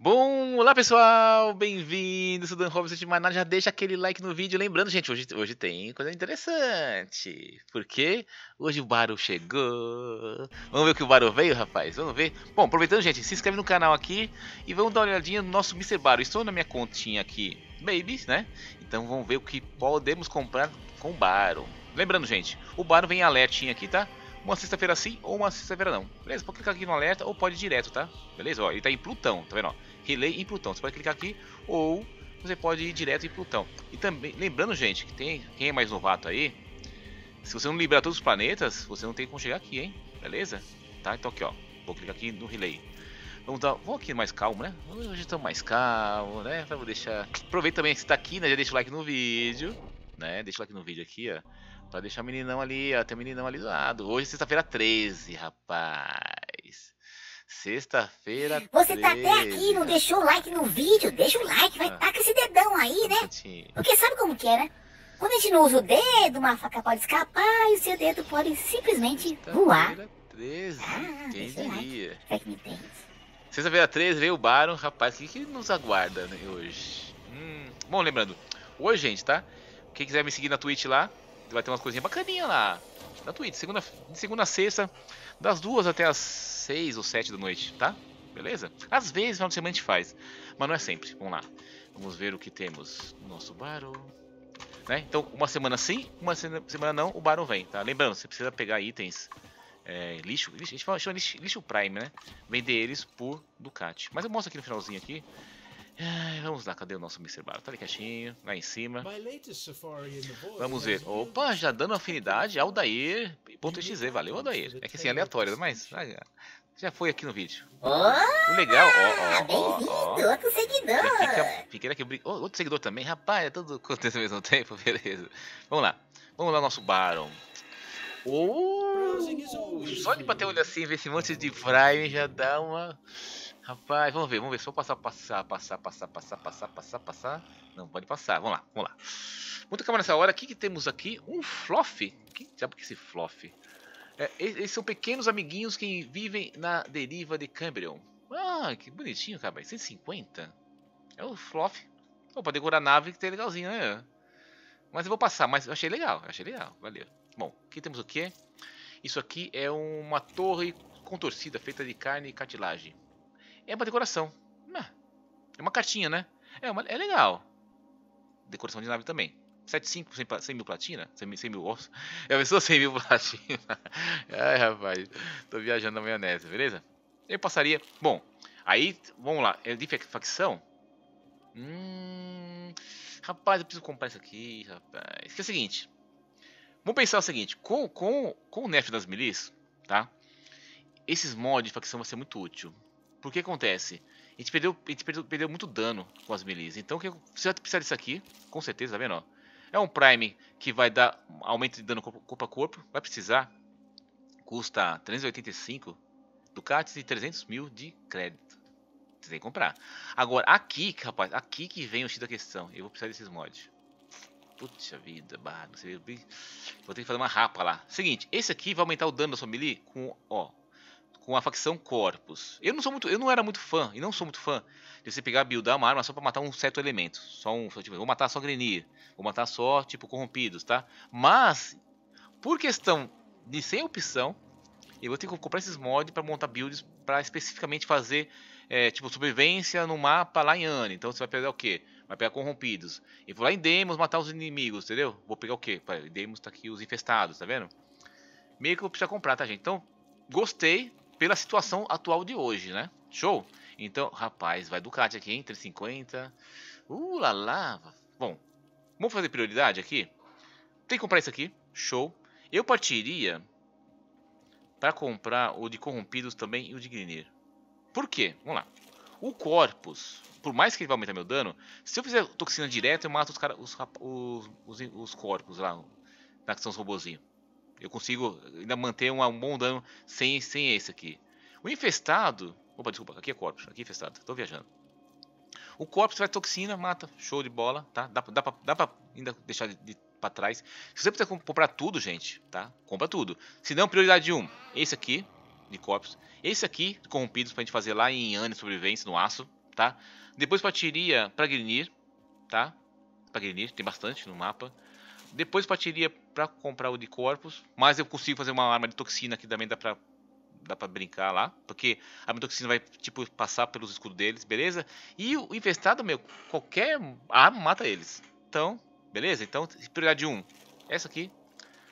Bom, olá pessoal, bem-vindos, Dan Robson de Maná. Já deixa aquele like no vídeo. Lembrando, gente, hoje, hoje tem coisa interessante. Porque hoje o Baro chegou. Vamos ver o que o Baro veio, rapaz? Vamos ver. Bom, aproveitando, gente, se inscreve no canal aqui e vamos dar uma olhadinha no nosso Mr. Baro. Estou na minha continha aqui, Babies, né? Então vamos ver o que podemos comprar com o Baro. Lembrando, gente, o Baro vem alertinho aqui, tá? uma sexta-feira sim ou uma sexta-feira não. Beleza? Pode clicar aqui no alerta ou pode ir direto, tá? Beleza? Ó, ele tá em Plutão, tá vendo? Ó? Relay em Plutão. Você pode clicar aqui ou você pode ir direto em Plutão. E também, lembrando, gente, que tem quem é mais novato aí, se você não liberar todos os planetas, você não tem como chegar aqui, hein? Beleza? Tá? Então aqui, ó. Vou clicar aqui no Relay. Vamos dar, vou aqui mais calmo, né? Hoje estamos mais calmo, né? Vamos deixar. Aproveita também que está aqui, né? Já deixa o like no vídeo, né? Deixa o like no vídeo aqui, ó. Pra deixar o meninão ali, ó. Tem o meninão ali do lado. Hoje é sexta-feira 13, rapaz. Sexta-feira. Você tá até aqui, não deixou o like no vídeo? Deixa o like, vai, ah. com esse dedão aí, né? Porque sabe como que é, né? Quando a gente não usa o dedo, uma faca pode escapar e o seu dedo pode simplesmente voar. 13, ah, quem diria? Like. Sexta-feira 13 veio o Baron, rapaz, o que, que nos aguarda né, hoje? Hum, bom, lembrando, hoje, gente, tá? Quem quiser me seguir na Twitch lá, vai ter umas coisinhas bacaninhas lá na Twitch, segunda, de segunda a sexta, das duas até as seis ou sete da noite, tá? Beleza? Às vezes, final de semana a gente faz, mas não é sempre. Vamos lá. Vamos ver o que temos no nosso Baron. Né? Então, uma semana sim, uma semana não, o Baron vem, tá? Lembrando, você precisa pegar itens é, lixo, lixo, a gente chama lixo, lixo prime, né? Vender eles por Ducati. Mas eu mostro aqui no finalzinho aqui vamos lá, cadê o nosso Mr. Bar? Tá ali quietinho, lá em cima. Vamos ver. Opa, já dando afinidade ao Dair.exe. Valeu, Dair. É que assim, é aleatório, mas já foi aqui no vídeo. Oh, legal, ó, ó, tá ó. outro seguidor. Fica, fica aqui, oh, outro seguidor também. Rapaz, é tudo acontecendo ao mesmo tempo, beleza. Vamos lá. Vamos lá, nosso Baron. Oh, só de bater o olho assim, ver esse monte de Prime já dá uma... Rapaz, vamos ver, vamos ver. Só passar, passar, passar, passar, passar, passar, passar, passar. Não, pode passar. Vamos lá, vamos lá. Muito calma nessa hora. O que, que temos aqui? Um floff. Quem sabe o que é esse floff? É, são pequenos amiguinhos que vivem na deriva de Cambrion. Ah, que bonitinho, cara. 150? É o floff. Oh, pra decorar a nave que tem tá legalzinho, né? Mas eu vou passar, mas eu achei legal, achei legal, valeu. Bom, aqui temos o quê? Isso aqui é uma torre contorcida, feita de carne e cartilagem. É uma decoração. Né? É uma cartinha, né? É, uma, é legal. Decoração de nave também. 75, 100, 100 mil platina? 100, 100 mil ossos? Já pensou 100 mil platina? Ai, rapaz. Tô viajando na maionese, beleza? Eu passaria... Bom, aí, vamos lá. É de facção? Hum... Rapaz, eu preciso comprar isso aqui, rapaz. Que é o seguinte. Vamos pensar o seguinte. Com, com, com o nerf das milis, tá? Esses mods de facção vão ser muito útil. Porque acontece? A gente perdeu, a gente perdeu, perdeu muito dano com as melees. Então que, você vai precisar disso aqui, com certeza, tá vendo? Ó? É um Prime que vai dar aumento de dano corpo a corpo. Vai precisar. Custa 385 Ducates e 300 mil de crédito. Você tem que comprar. Agora, aqui, rapaz, aqui que vem o X da questão. Eu vou precisar desses mods. Puta vida, barra, não sei. Vou ter que fazer uma rapa lá. Seguinte, esse aqui vai aumentar o dano da sua melee com, ó, com a facção Corpus. Eu não sou muito, eu não era muito fã e não sou muito fã de você pegar buildar uma arma só para matar um certo elemento, só um, tipo, vou matar só Grenir, vou matar só tipo corrompidos, tá? Mas por questão de sem opção, eu vou ter que comprar esses mods para montar builds para especificamente fazer é, tipo sobrevivência no mapa lá em Ana. Então você vai pegar o quê? Vai pegar corrompidos. E vou lá em Demos matar os inimigos, entendeu? Vou pegar o quê? Demos tá aqui os infestados, tá vendo? Meio que eu preciso comprar, tá gente? Então, gostei, pela situação atual de hoje, né? Show? Então, rapaz, vai Ducati aqui, entre 50. Uh, lá, lá. Bom, vamos fazer prioridade aqui? Tem que comprar isso aqui. Show. Eu partiria para comprar o de Corrompidos também e o de Grinir. Por quê? Vamos lá. O Corpus, por mais que ele vá aumentar meu dano, se eu fizer toxina direto, eu mato os, cara, os, os, os, os corpos lá, na que são os eu consigo ainda manter um, um bom dano sem, sem esse aqui. O infestado. Opa, desculpa, aqui é corpo, aqui é infestado, tô viajando. O corpus vai toxina, mata, show de bola, tá? Dá, dá, pra, dá pra ainda deixar de, de pra trás. Se você precisa comprar tudo, gente, tá? Compra tudo. Se não, prioridade 1. Esse aqui, de corpos. Esse aqui, de corrompidos, pra gente fazer lá em Anne Sobrevivência, no aço, tá? Depois patiria pra Grinir, tá? Pra Grinir, tem bastante no mapa. Depois partiria para comprar o de corpos, mas eu consigo fazer uma arma de toxina que também dá para dá brincar lá, porque a minha toxina vai, tipo, passar pelos escudos deles, beleza? E o infestado, meu, qualquer arma mata eles. Então, beleza? Então, prioridade 1, um, essa aqui,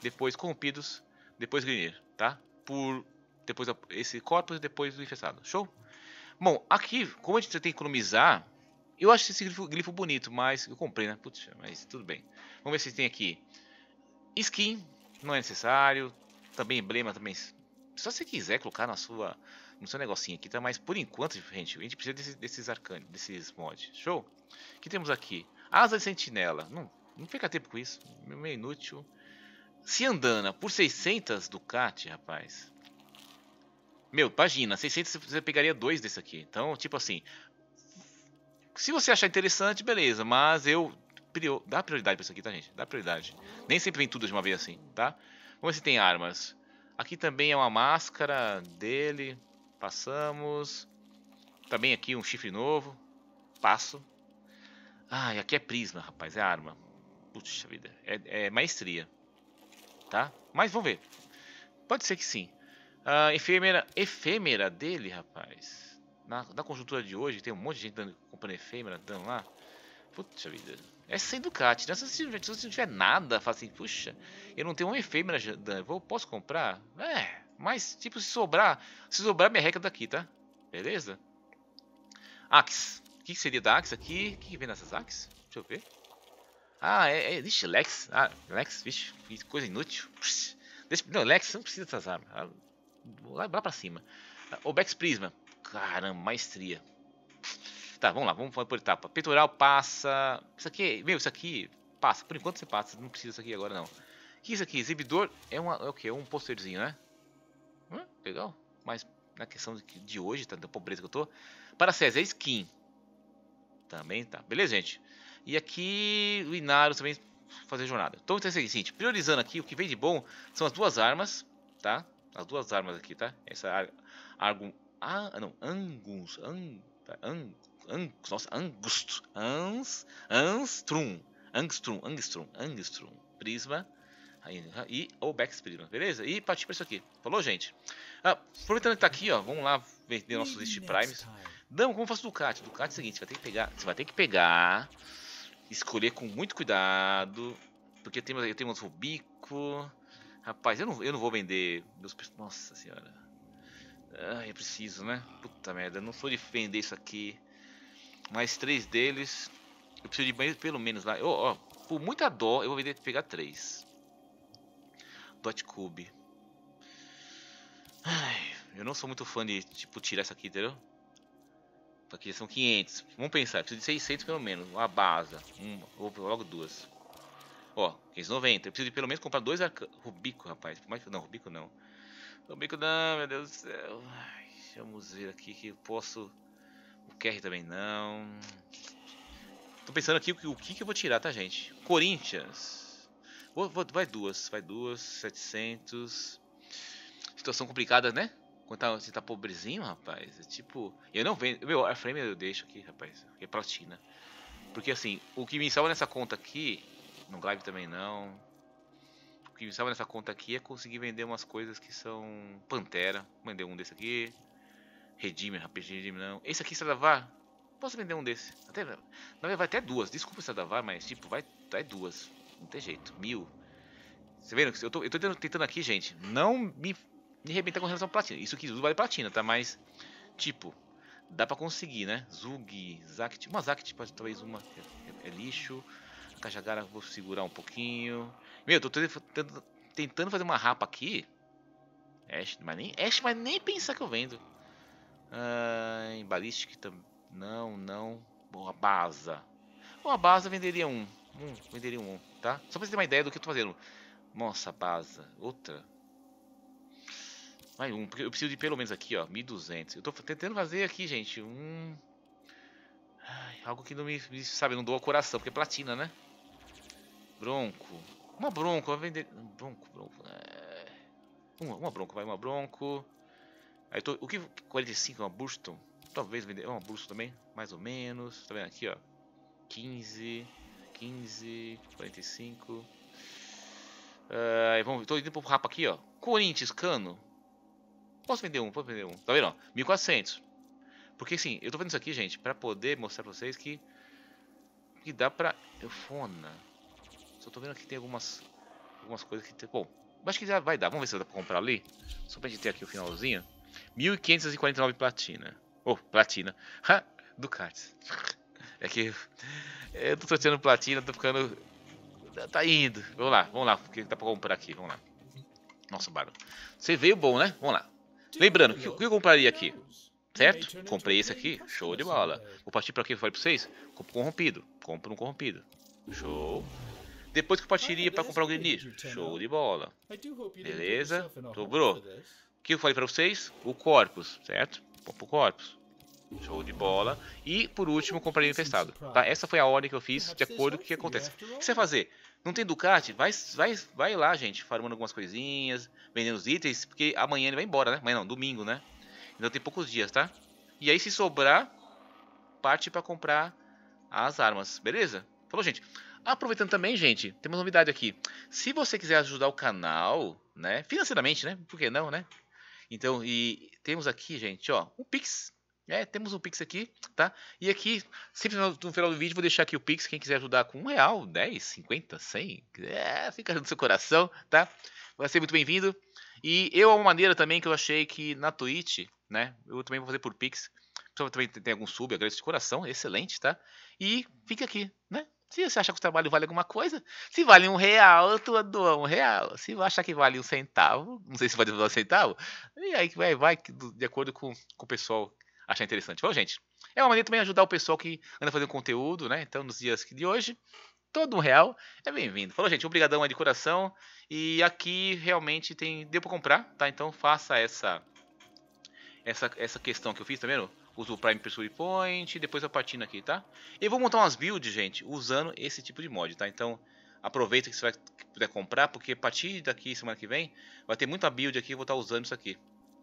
depois corrompidos, depois Grinir, tá? Por depois esse corpo e depois o infestado. Show? Bom, aqui, como a gente tem que economizar, eu acho esse grifo, grifo bonito, mas eu comprei, né? Putz, mas tudo bem. Vamos ver se tem aqui. Skin, não é necessário. Também emblema, também. Só se quiser colocar na sua, no seu negocinho aqui, tá? Mas por enquanto, gente, a gente precisa desse, desses arcanos, desses mods. Show? O que temos aqui? Asa de sentinela. Não, não perca tempo com isso. Meio inútil. Ciandana, por 600 Ducati, rapaz. Meu, imagina, 600 você pegaria dois desse aqui. Então, tipo assim, se você achar interessante, beleza, mas eu. Prior... Dá prioridade pra isso aqui, tá, gente? Dá prioridade. Nem sempre vem tudo de uma vez assim, tá? Vamos ver se tem armas. Aqui também é uma máscara dele. Passamos. Também aqui um chifre novo. Passo. Ah, e aqui é prisma, rapaz. É arma. Puxa vida. É, é maestria. Tá? Mas vamos ver. Pode ser que sim. Ah, efêmera, efêmera dele, rapaz. Na, na conjuntura de hoje, tem um monte de gente dando companhia efêmera, dando lá. Puxa vida. Essa é sem Ducati, né? Se, se, não tiver nada, fala assim, puxa, eu não tenho uma efêmera, vou posso comprar? É, mas tipo, se sobrar, se sobrar minha reca daqui, tá? Beleza? Axe. O que, seria da Axe aqui? O que, vem nessas Axe? Deixa eu ver. Ah, é, é, Lex. Ah, Lex, vixe, coisa inútil. Deixa, não, Lex, você não precisa dessas armas. Ah, lá, lá pra cima. Ah, Obex Prisma. Caramba, maestria. Tá, vamos lá, vamos por etapa. Peitoral passa. Isso aqui, meu, isso aqui passa. Por enquanto você passa, não precisa isso aqui agora não. O que é isso aqui? Exibidor é, uma, é o que? Um posterzinho, né? Hum, legal. Mas na questão de hoje, tá, da pobreza que eu tô. Para César, é skin. Também tá. Beleza, gente. E aqui o Inaro também fazer jornada. Então, então é o seguinte, priorizando aqui, o que vem de bom são as duas armas, tá? As duas armas aqui, tá? Essa Argon ah, não, Angus, Ang, tá, Ang, Ang, nossa, Angust, Ans, Anstrum, Angstrum, Angstrum, Angstrum, Prisma e o Bex Prisma, beleza? E partir para isso aqui. Falou, gente? Ah, aproveitando que tá aqui, ó, vamos lá vender nossos East Primes. Não, como faço Ducati? Ducati é o seguinte, você vai ter que pegar, você vai ter que pegar, escolher com muito cuidado, porque eu tenho, eu tenho uns Rubico. Rapaz, eu não, eu não vou vender meus... Nossa senhora. Ah, eu preciso, né? Puta merda, não sou de vender isso aqui. Mais três deles. Eu preciso de pelo menos lá. Oh, por muita dó, eu vou vender pegar três. Dot Cube. Ai, eu não sou muito fã de, tipo, tirar isso aqui, entendeu? Aqui são 500. Vamos pensar, preciso de 600 pelo menos. Uma base. Uma, ou logo duas. Ó, 590. Eu preciso de pelo menos comprar dois arca... Rubico, rapaz. Por mais Não, Rubico não. Tô meio não, meu Deus do céu. vamos ver aqui que eu posso. O QR também não. Tô pensando aqui o que, o que, eu vou tirar, tá, gente? Corinthians. Vou, vou, vai duas, vai duas, 700. Situação complicada, né? Quando tá, você tá pobrezinho, rapaz. É tipo. Eu não vendo. Meu airframe eu deixo aqui, rapaz. É platina. Porque assim, o que me salva nessa conta aqui. No Glide também não que estava nessa conta aqui é conseguir vender umas coisas que são Pantera. Vender um desse aqui. Redime, rapaz, redime não. Esse aqui, Stradavar, posso vender um desse. Até, na verdade, vai até duas. Desculpa Stradavar, mas tipo, vai, até duas. Não tem jeito. Mil. Você vendo? Eu tô, eu tô tentando aqui, gente, não me, me arrebentar com relação a platina. Isso aqui tudo vale platina, tá? Mas, tipo, dá pra conseguir, né? Zug, Zakt. Uma Zakt, talvez uma é, é, é lixo. Cajagara, vou segurar um pouquinho. Meu, tô tentando fazer uma rapa aqui. Ash, mas nem, Ash, mas nem pensar que eu vendo. Ah, em Ballistic também. Não, não. Boa, Baza. Boa, Baza venderia um. Um, venderia um, tá? Só pra você ter uma ideia do que eu tô fazendo. Nossa, Baza. Outra. Mais um, porque eu preciso de pelo menos aqui, ó, 1200. Eu tô tentando fazer aqui, gente, um... Ai, algo que não me, sabe, não doa coração, porque é platina, né? Bronco. Uma bronco, vai vender. Bronco, bronco. É. Uma, uma bronco, vai uma bronco. Aí tô... O que 45 é uma Burston? Talvez vender. É uma Burston também, mais ou menos. Tá vendo aqui, ó? 15, 15, 45. Uh, vamos, tô indo pro rapa aqui, ó. Corinthians, cano. Posso vender um, posso vender um. Tá vendo? Ó? 1400. Porque assim, eu tô fazendo isso aqui, gente, pra poder mostrar pra vocês que. Que dá pra. Eufona. Só tô vendo que tem algumas, algumas coisas que tem... Bom, acho que já vai dar. Vamos ver se dá pra comprar ali. Só pra gente ter aqui o finalzinho. 1549 platina. Oh, platina. Ha! Ducatis. É que eu tô sorteando platina, tô ficando... Tá indo. Vamos lá, vamos lá. Porque dá pra comprar aqui, vamos lá. Nossa, barulho. Você veio bom, né? Vamos lá. Lembrando, o que, que eu compraria aqui? Certo? Comprei esse aqui. Show de bola. Vou partir pra eu Falei pra vocês. Compro um corrompido. Compro um corrompido. Show. Depois que eu partiria para comprar o Greninja, Show de bola. Beleza. Sobrou. O que eu falei para vocês? O Corpus, certo? Pompa o Corpus. Show de bola. E por último, comprar o infestado. Tá? Essa foi a ordem que eu fiz de acordo com o que acontece. O que você vai fazer? Não tem Ducati? Vai, vai, vai lá, gente, farmando algumas coisinhas, vendendo os itens, porque amanhã ele vai embora, né? Amanhã não, domingo, né? Então tem poucos dias, tá? E aí, se sobrar, parte para comprar as armas, beleza? Falou, gente? Aproveitando também, gente, temos uma novidade aqui. Se você quiser ajudar o canal, né? Financeiramente, né? Por que não, né? Então, e temos aqui, gente, ó, um Pix. É, temos um Pix aqui, tá? E aqui, sempre no final do vídeo, vou deixar aqui o Pix. Quem quiser ajudar com um real, 10, 50, 100, é, fica no seu coração, tá? Vai ser muito bem-vindo. E eu, uma maneira também que eu achei que na Twitch, né? Eu também vou fazer por Pix. Então, também tem algum sub, agradeço de coração, excelente, tá? E fica aqui, né? Se você acha que o trabalho vale alguma coisa, se vale um real, tu doa um real. Se achar que vale um centavo, não sei se vale um centavo, e aí vai, vai de acordo com, com o pessoal achar interessante. Bom, gente, é uma maneira também ajudar o pessoal que anda fazendo conteúdo, né? Então, nos dias de hoje, todo um real é bem-vindo. Falou, gente, obrigadão aí de coração. E aqui realmente tem deu para comprar, tá? Então faça essa essa essa questão que eu fiz, tá vendo? Uso o Prime Pursuit Point, depois a patina aqui, tá? Eu vou montar umas builds, gente, usando esse tipo de mod, tá? Então, aproveita que você vai puder comprar, porque a partir daqui, semana que vem, vai ter muita build aqui, eu vou estar usando isso aqui.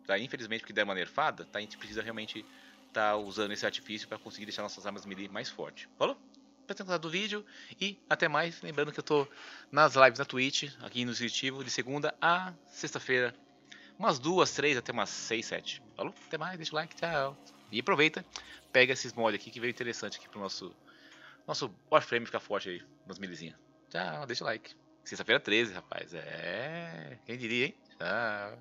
Tá? Infelizmente, porque der uma nerfada, tá? a gente precisa realmente estar tá usando esse artifício para conseguir deixar nossas armas melee mais forte. Falou? Espero ter do vídeo e até mais. Lembrando que eu estou nas lives na Twitch, aqui no Positivo, de segunda a sexta-feira. Umas duas, três, até umas seis, sete. Falou? Até mais, deixa o like, tchau. E aproveita, pega esses mods aqui que veio interessante aqui pro nosso nosso warframe ficar forte aí, nos milizinhos. Tchau, deixa o like. Sexta-feira 13, rapaz. É. Quem diria, hein? Tchau.